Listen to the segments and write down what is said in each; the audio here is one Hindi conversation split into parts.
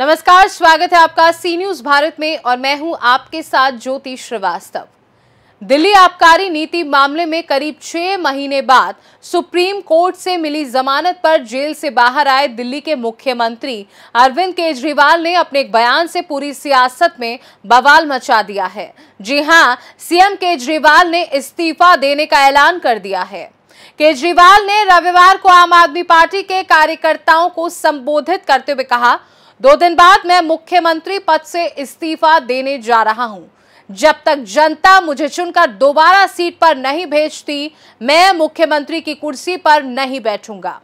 नमस्कार स्वागत है आपका सी न्यूज भारत में और मैं हूं आपके साथ ज्योति श्रीवास्तव दिल्ली आबकारी नीति मामले में करीब छह महीने बाद सुप्रीम कोर्ट से मिली जमानत पर जेल से बाहर आए दिल्ली के मुख्यमंत्री अरविंद केजरीवाल ने अपने एक बयान से पूरी सियासत में बवाल मचा दिया है जी हां सीएम केजरीवाल ने इस्तीफा देने का ऐलान कर दिया है केजरीवाल ने रविवार को आम आदमी पार्टी के कार्यकर्ताओं को संबोधित करते हुए कहा दो दिन बाद मैं मुख्यमंत्री पद से इस्तीफा देने जा रहा हूं जब तक जनता मुझे चुनकर दोबारा सीट पर नहीं भेजती मैं मुख्यमंत्री की कुर्सी पर नहीं बैठूंगा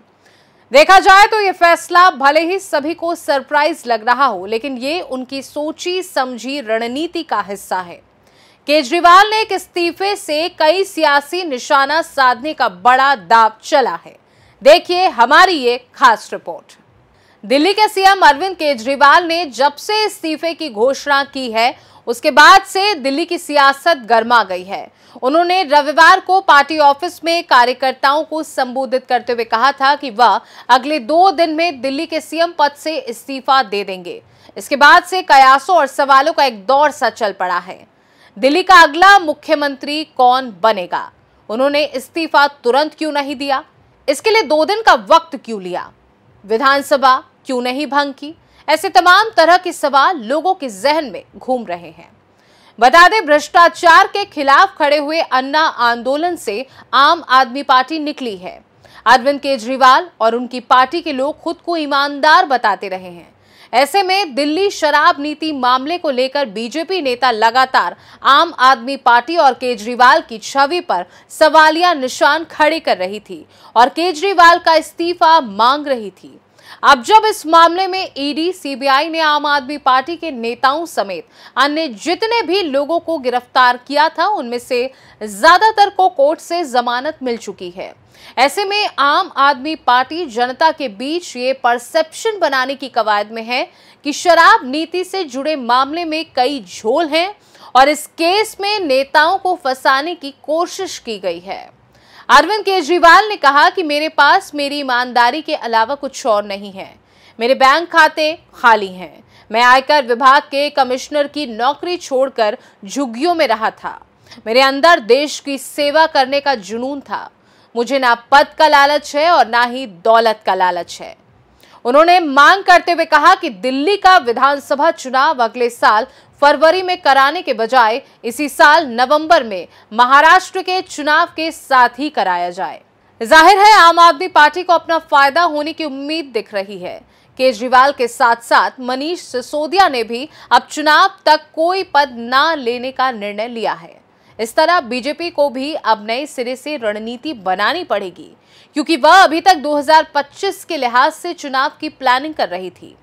देखा जाए तो यह फैसला भले ही सभी को सरप्राइज लग रहा हो लेकिन ये उनकी सोची समझी रणनीति का हिस्सा है केजरीवाल ने एक इस्तीफे से कई सियासी निशाना साधने का बड़ा दाव चला है देखिए हमारी ये खास रिपोर्ट दिल्ली के सीएम अरविंद केजरीवाल ने जब से इस्तीफे की घोषणा की है उसके बाद से दिल्ली की सियासत गर्मा गई है उन्होंने रविवार को पार्टी ऑफिस में कार्यकर्ताओं को संबोधित करते हुए कहा था कि वह अगले दो दिन में दिल्ली के सीएम पद से इस्तीफा दे देंगे इसके बाद से कयासों और सवालों का एक दौर सा चल पड़ा है दिल्ली का अगला मुख्यमंत्री कौन बनेगा उन्होंने इस्तीफा तुरंत क्यों नहीं दिया इसके लिए दो दिन का वक्त क्यों लिया विधानसभा क्यों नहीं भंग की ऐसे तमाम तरह के सवाल लोगों के जहन में घूम रहे हैं बता दें भ्रष्टाचार के खिलाफ खड़े हुए अन्ना आंदोलन से आम आदमी पार्टी निकली है अरविंद केजरीवाल और उनकी पार्टी के लोग खुद को ईमानदार बताते रहे हैं ऐसे में दिल्ली शराब नीति मामले को लेकर बीजेपी नेता लगातार आम आदमी पार्टी और केजरीवाल की छवि पर सवालिया निशान खड़े कर रही थी और केजरीवाल का इस्तीफा मांग रही थी अब जब इस मामले में ईडी सीबीआई ने आम आदमी पार्टी के नेताओं समेत अन्य जितने भी लोगों को गिरफ्तार किया था उनमें से ज्यादातर को कोर्ट से जमानत मिल चुकी है ऐसे में आम आदमी पार्टी जनता के बीच ये परसेप्शन बनाने की कवायद में है कि शराब नीति से जुड़े मामले में कई झोल हैं और इस केस में नेताओं को फंसाने की कोशिश की गई है अरविंद केजरीवाल ने कहा कि मेरे पास मेरी ईमानदारी के अलावा कुछ और नहीं है मेरे बैंक खाते खाली हैं मैं आयकर विभाग के कमिश्नर की नौकरी छोड़कर झुग्गियों में रहा था मेरे अंदर देश की सेवा करने का जुनून था मुझे ना पद का लालच है और ना ही दौलत का लालच है उन्होंने मांग करते हुए कहा कि दिल्ली का विधानसभा चुनाव अगले साल फरवरी में कराने के बजाय इसी साल नवंबर में महाराष्ट्र के चुनाव के साथ ही कराया जाए जाहिर है आम आदमी पार्टी को अपना फायदा होने की उम्मीद दिख रही है केजरीवाल के साथ साथ मनीष सिसोदिया ने भी अब चुनाव तक कोई पद ना लेने का निर्णय लिया है इस तरह बीजेपी को भी अब नए सिरे से रणनीति बनानी पड़ेगी क्योंकि वह अभी तक 2025 के लिहाज से चुनाव की प्लानिंग कर रही थी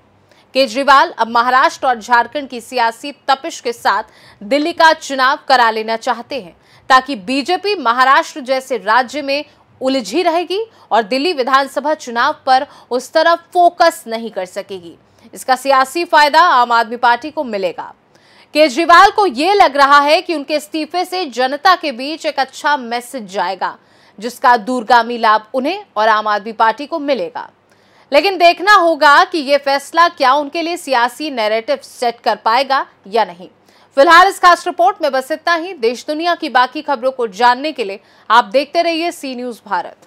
केजरीवाल अब महाराष्ट्र और झारखंड की सियासी तपिश के साथ दिल्ली का चुनाव करा लेना चाहते हैं ताकि बीजेपी महाराष्ट्र जैसे राज्य में उलझी रहेगी और दिल्ली विधानसभा चुनाव पर उस तरह फोकस नहीं कर सकेगी इसका सियासी फायदा आम आदमी पार्टी को मिलेगा केजरीवाल को यह लग रहा है कि उनके इस्तीफे से जनता के बीच एक अच्छा मैसेज जाएगा जिसका दूरगामी लाभ उन्हें और आम आदमी पार्टी को मिलेगा लेकिन देखना होगा कि ये फैसला क्या उनके लिए सियासी नैरेटिव सेट कर पाएगा या नहीं फिलहाल इस खास रिपोर्ट में बस इतना ही देश दुनिया की बाकी खबरों को जानने के लिए आप देखते रहिए सी न्यूज भारत